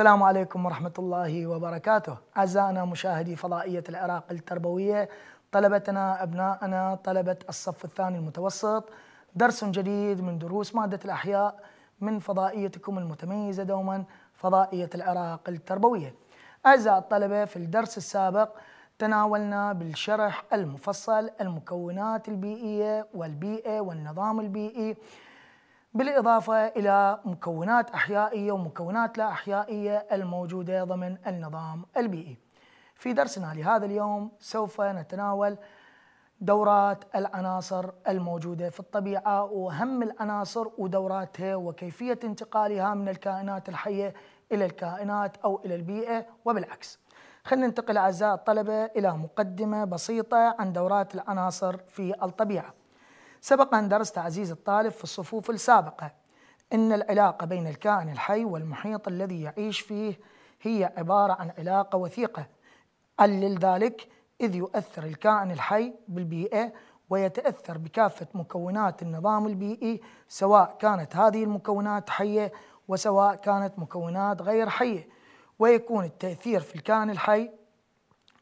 السلام عليكم ورحمة الله وبركاته أعزائنا مشاهدي فضائية العراق التربوية طلبتنا أبناءنا طلبة الصف الثاني المتوسط درس جديد من دروس مادة الأحياء من فضائيتكم المتميزة دوما فضائية العراق التربوية أعزائي الطلبة في الدرس السابق تناولنا بالشرح المفصل المكونات البيئية والبيئة والنظام البيئي بالإضافة إلى مكونات أحيائية ومكونات لا أحيائية الموجودة ضمن النظام البيئي في درسنا لهذا اليوم سوف نتناول دورات العناصر الموجودة في الطبيعة وأهم العناصر ودوراتها وكيفية انتقالها من الكائنات الحية إلى الكائنات أو إلى البيئة وبالعكس خلينا ننتقل أعزائي الطلبة إلى مقدمة بسيطة عن دورات العناصر في الطبيعة سبق أن درست عزيز الطالب في الصفوف السابقة أن العلاقة بين الكائن الحي والمحيط الذي يعيش فيه هي عبارة عن علاقة وثيقة علل ذلك إذ يؤثر الكائن الحي بالبيئة ويتأثر بكافة مكونات النظام البيئي سواء كانت هذه المكونات حية وسواء كانت مكونات غير حية ويكون التأثير في الكائن الحي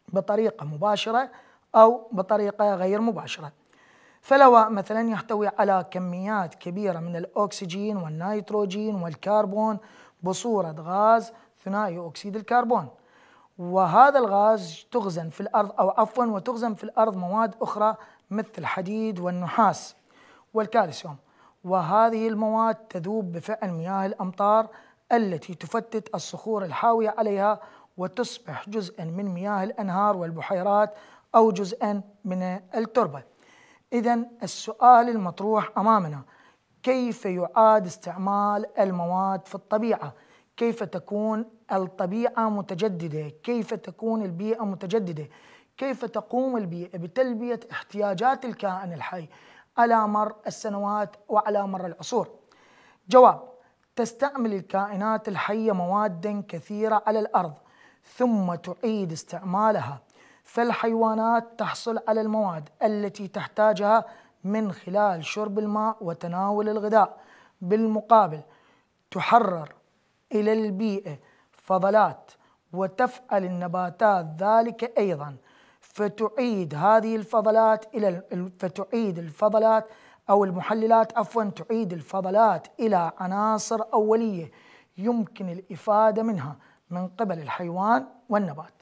بطريقة مباشرة أو بطريقة غير مباشرة فلواء مثلا يحتوي على كميات كبيرة من الأكسجين والنيتروجين والكربون بصورة غاز ثنائي أكسيد الكربون وهذا الغاز تخزن في الأرض أو عفوا وتخزن في الأرض مواد أخرى مثل الحديد والنحاس والكالسيوم وهذه المواد تذوب بفعل مياه الأمطار التي تفتت الصخور الحاوية عليها وتصبح جزءا من مياه الأنهار والبحيرات أو جزءا من التربة إذا السؤال المطروح أمامنا كيف يعاد استعمال المواد في الطبيعة؟ كيف تكون الطبيعة متجددة؟ كيف تكون البيئة متجددة؟ كيف تقوم البيئة بتلبية احتياجات الكائن الحي على مر السنوات وعلى مر العصور؟ جواب تستعمل الكائنات الحية مواد كثيرة على الأرض ثم تعيد استعمالها فالحيوانات تحصل على المواد التي تحتاجها من خلال شرب الماء وتناول الغذاء بالمقابل تحرر إلى البيئة فضلات وتفعل النباتات ذلك أيضا فتعيد هذه الفضلات إلى فتعيد الفضلات أو المحللات عفوا تعيد الفضلات إلى عناصر أولية يمكن الإفادة منها من قبل الحيوان والنبات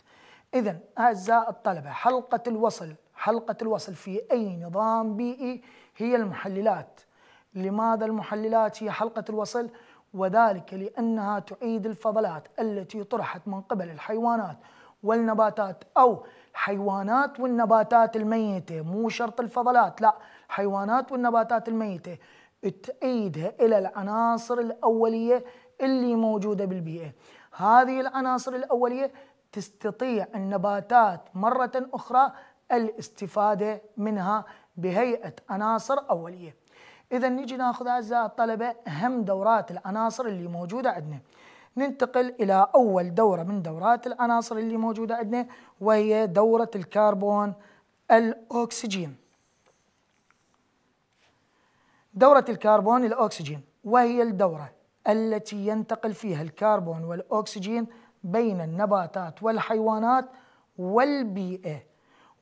إذا أعزائي الطلبة حلقة الوصل حلقة الوصل في أي نظام بيئي هي المحللات لماذا المحللات هي حلقة الوصل؟ وذلك لأنها تعيد الفضلات التي طرحت من قبل الحيوانات والنباتات أو حيوانات والنباتات الميتة مو شرط الفضلات لا حيوانات والنباتات الميتة تعيدها إلى العناصر الأولية اللي موجودة بالبيئة هذه العناصر الأولية تستطيع النباتات مرة أخرى الاستفادة منها بهيئة عناصر أولية إذا نيجي ناخذ أعزائي الطلبة أهم دورات العناصر اللي موجودة عندنا ننتقل إلى أول دورة من دورات العناصر اللي موجودة عندنا وهي دورة الكربون الأكسجين دورة الكربون الأكسجين وهي الدورة التي ينتقل فيها الكربون والأكسجين بين النباتات والحيوانات والبيئة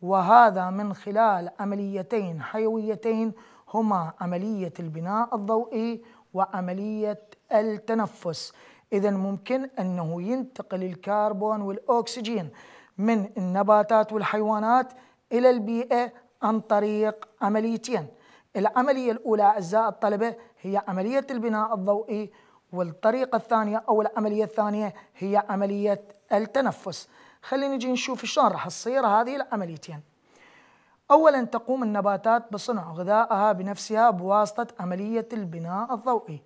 وهذا من خلال عمليتين حيويتين هما عملية البناء الضوئي وعملية التنفس إذا ممكن أنه ينتقل الكربون والأكسجين من النباتات والحيوانات إلى البيئة عن طريق عمليتين العملية الأولى أعزائي الطلبة هي عملية البناء الضوئي والطريقة الثانية أو العملية الثانية هي عملية التنفس خلينا نجي نشوف شلون راح تصير هذه العمليتين أولا تقوم النباتات بصنع غذائها بنفسها بواسطة عملية البناء الضوئي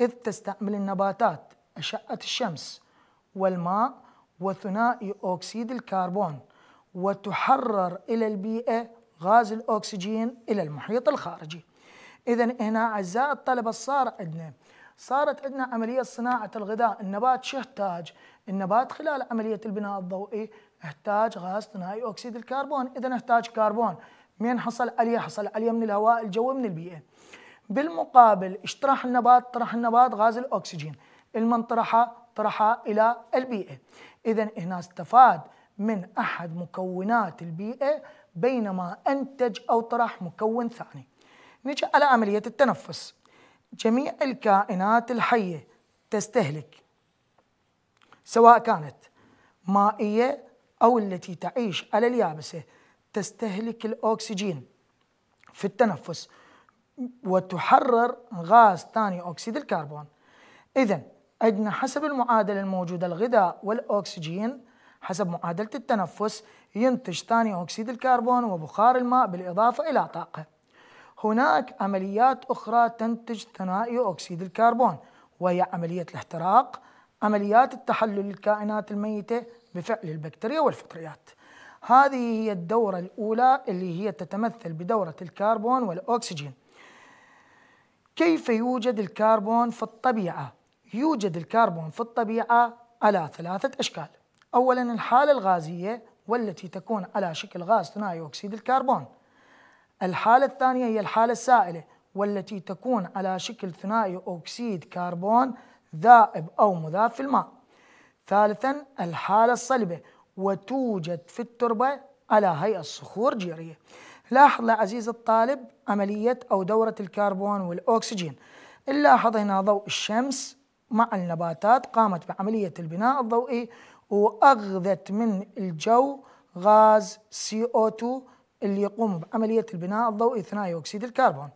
إذ تستعمل النباتات أشعة الشمس والماء وثنائي أكسيد الكربون وتحرر إلى البيئة غاز الأكسجين إلى المحيط الخارجي إذا هنا أعزائي الطلبة صار عندنا صارت عندنا عملية صناعة الغذاء النبات شو يحتاج؟ النبات خلال عملية البناء الضوئي احتاج غاز ثنائي أكسيد الكربون إذا احتاج كربون من حصل عليه؟ حصل عليه من الهواء الجوي من البيئة بالمقابل اشترح النبات طرح النبات غاز الأكسجين المن طرحه طرحه إلى البيئة إذا هنا استفاد من أحد مكونات البيئة بينما أنتج أو طرح مكون ثاني نجي على عملية التنفس جميع الكائنات الحية تستهلك سواء كانت مائية أو التي تعيش على اليابسة تستهلك الأكسجين في التنفس وتحرر غاز ثاني أكسيد الكربون إذا عندنا حسب المعادلة الموجودة الغذاء والأكسجين حسب معادلة التنفس ينتج ثاني أكسيد الكربون وبخار الماء بالإضافة إلى طاقة هناك عمليات أخرى تنتج ثنائي أكسيد الكربون وهي عملية الاحتراق عمليات التحلل للكائنات الميتة بفعل البكتيريا والفطريات هذه هي الدورة الأولى اللي هي تتمثل بدورة الكربون والأكسجين كيف يوجد الكربون في الطبيعة؟ يوجد الكربون في الطبيعة على ثلاثة أشكال أولا الحالة الغازية والتي تكون على شكل غاز ثنائي أكسيد الكربون الحالة الثانية هي الحالة السائلة والتي تكون على شكل ثنائي أكسيد كربون ذائب أو مذاب في الماء ثالثا الحالة الصلبة وتوجد في التربة على هيئة صخور جيرية لاحظ عزيز الطالب عملية أو دورة الكربون والأكسجين نلاحظ هنا ضوء الشمس مع النباتات قامت بعملية البناء الضوئي وأخذت من الجو غاز CO2 اللي يقوم بعملية البناء الضوئي ثنائي أكسيد الكربون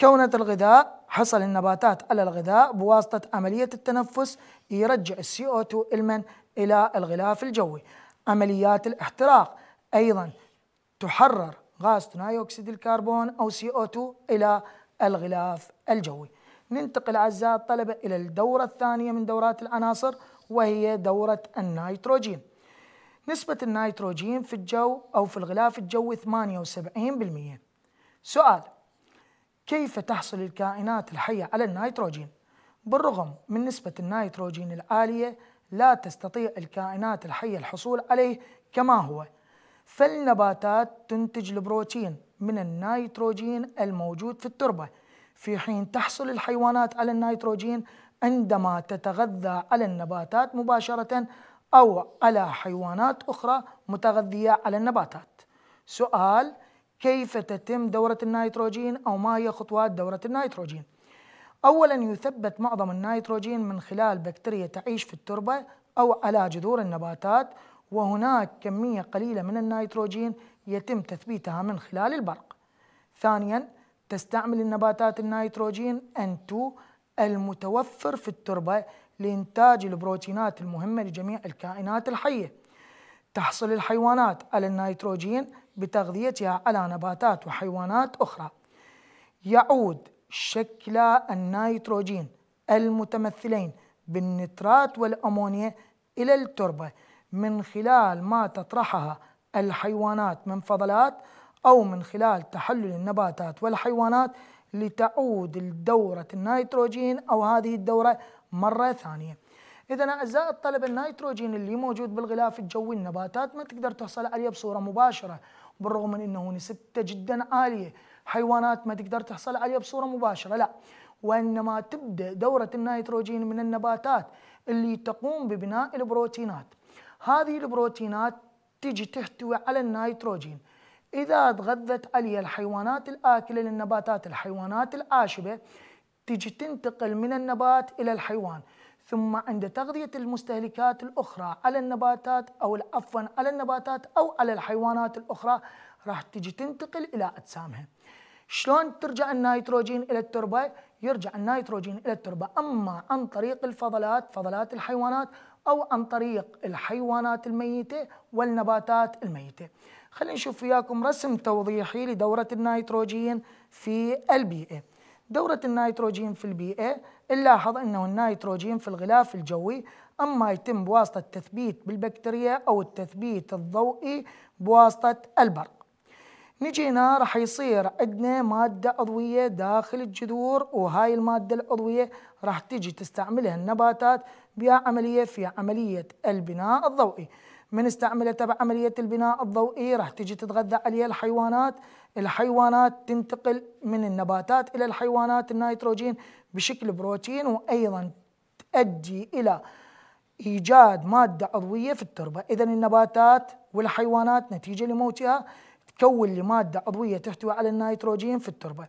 كونة الغذاء حصل النباتات على الغذاء بواسطة عملية التنفس يرجع السي او 2 المن إلى الغلاف الجوي عمليات الاحتراق أيضا تحرر غاز ثنائي أكسيد الكربون أو سي او 2 إلى الغلاف الجوي ننتقل أعزائي الطلبة إلى الدورة الثانية من دورات العناصر وهي دورة النيتروجين نسبة النيتروجين في الجو أو في الغلاف الجوي 78% سؤال كيف تحصل الكائنات الحية على النيتروجين؟ بالرغم من نسبة النيتروجين العالية لا تستطيع الكائنات الحية الحصول عليه كما هو فالنباتات تنتج البروتين من النيتروجين الموجود في التربة في حين تحصل الحيوانات على النيتروجين عندما تتغذى على النباتات مباشرة أو على حيوانات أخرى متغذية على النباتات سؤال كيف تتم دورة النيتروجين أو ما هي خطوات دورة النيتروجين أولا يثبت معظم النيتروجين من خلال بكتيريا تعيش في التربة أو على جذور النباتات وهناك كمية قليلة من النيتروجين يتم تثبيتها من خلال البرق ثانيا تستعمل النباتات النيتروجين N2 المتوفر في التربة لإنتاج البروتينات المهمة لجميع الكائنات الحية تحصل الحيوانات على النيتروجين بتغذيتها على نباتات وحيوانات أخرى يعود شكلا النيتروجين المتمثلين بالنترات والأمونيا إلى التربة من خلال ما تطرحها الحيوانات من فضلات أو من خلال تحلل النباتات والحيوانات لتعود لدورة النيتروجين أو هذه الدورة مرة ثانية إذا أعزائي الطلبة النيتروجين اللي موجود بالغلاف الجوي النباتات ما تقدر تحصل عليه بصورة مباشرة بالرغم من أنه نسبته جدا عالية حيوانات ما تقدر تحصل عليه بصورة مباشرة لا وإنما تبدأ دورة النيتروجين من النباتات اللي تقوم ببناء البروتينات هذه البروتينات تجي تحتوي على النيتروجين إذا تغذت علي الحيوانات الآكلة للنباتات الحيوانات العاشبة تجي تنتقل من النبات إلى الحيوان ثم عند تغذية المستهلكات الأخرى على النباتات أو عفوا على النباتات أو على الحيوانات الأخرى راح تجي تنتقل إلى أجسامها شلون ترجع النيتروجين إلى التربة؟ يرجع النيتروجين إلى التربة أما عن طريق الفضلات فضلات الحيوانات أو عن طريق الحيوانات الميتة والنباتات الميتة خلينا نشوف وياكم رسم توضيحي لدورة النيتروجين في البيئة دورة النيتروجين في البيئة نلاحظ أنه النيتروجين في الغلاف الجوي أما يتم بواسطة تثبيت بالبكتيريا أو التثبيت الضوئي بواسطة البرق نجينا راح يصير عندنا مادة عضوية داخل الجذور وهاي المادة العضوية راح تجي تستعملها النباتات عملية في عملية البناء الضوئي من تبع بعملية البناء الضوئي راح تجي تتغذى عليها الحيوانات الحيوانات تنتقل من النباتات إلى الحيوانات النيتروجين بشكل بروتين وأيضا تؤدي إلى إيجاد مادة عضوية في التربة إذا النباتات والحيوانات نتيجة لموتها تكون لمادة عضوية تحتوي على النيتروجين في التربة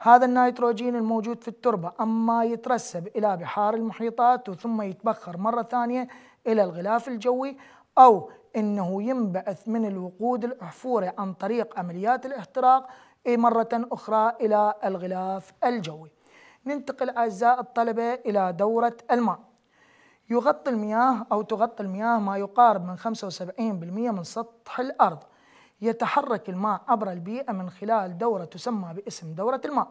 هذا النيتروجين الموجود في التربة أما يترسب إلى بحار المحيطات ثم يتبخر مرة ثانية إلى الغلاف الجوي أو أنه ينبعث من الوقود الأحفوري عن طريق عمليات الاحتراق مرة أخرى إلى الغلاف الجوي ننتقل أعزائي الطلبة إلى دورة الماء يغطي المياه أو تغطي المياه ما يقارب من 75% من سطح الأرض يتحرك الماء عبر البيئة من خلال دورة تسمى باسم دورة الماء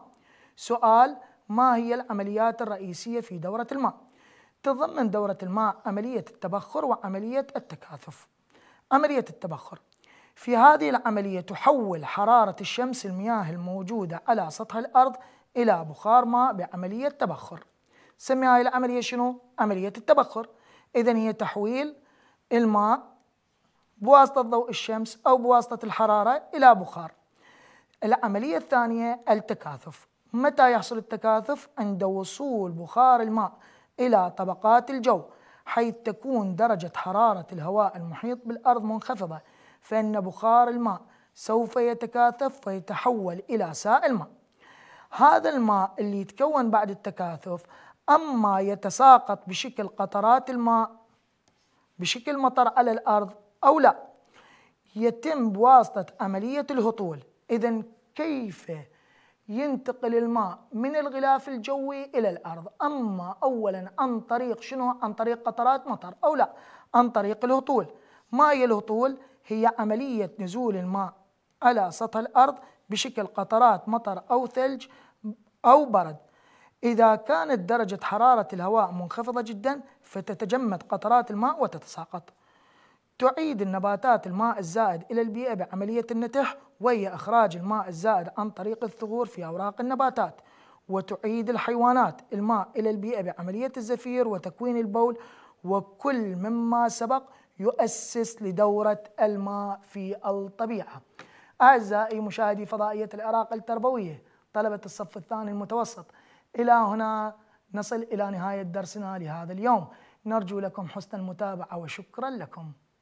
سؤال ما هي العمليات الرئيسية في دورة الماء؟ تتضمن دورة الماء عملية التبخر وعملية التكاثف عملية التبخر في هذه العملية تحول حرارة الشمس المياه الموجودة على سطح الأرض إلى بخار ماء بعملية تبخر سمي هذه العملية شنو؟ عملية التبخر إذا هي تحويل الماء بواسطة ضوء الشمس أو بواسطة الحرارة إلى بخار العملية الثانية التكاثف متى يحصل التكاثف؟ عند وصول بخار الماء إلى طبقات الجو حيث تكون درجة حرارة الهواء المحيط بالأرض منخفضة فإن بخار الماء سوف يتكاثف فيتحول إلى سائل ماء هذا الماء اللي يتكون بعد التكاثف أما يتساقط بشكل قطرات الماء بشكل مطر على الأرض أو لا يتم بواسطة عملية الهطول إذا كيف ينتقل الماء من الغلاف الجوي إلى الأرض أما أولا عن طريق شنو عن طريق قطرات مطر أو لا عن طريق الهطول ما هي الهطول هي عملية نزول الماء على سطح الأرض بشكل قطرات مطر أو ثلج أو برد إذا كانت درجة حرارة الهواء منخفضة جدا فتتجمد قطرات الماء وتتساقط تعيد النباتات الماء الزائد إلى البيئة بعملية النتح وهي إخراج الماء الزائد عن طريق الثغور في أوراق النباتات وتعيد الحيوانات الماء إلى البيئة بعملية الزفير وتكوين البول وكل مما سبق يؤسس لدورة الماء في الطبيعة أعزائي مشاهدي فضائية العراق التربوية طلبة الصف الثاني المتوسط إلى هنا نصل إلى نهاية درسنا لهذا اليوم نرجو لكم حسن المتابعة وشكرا لكم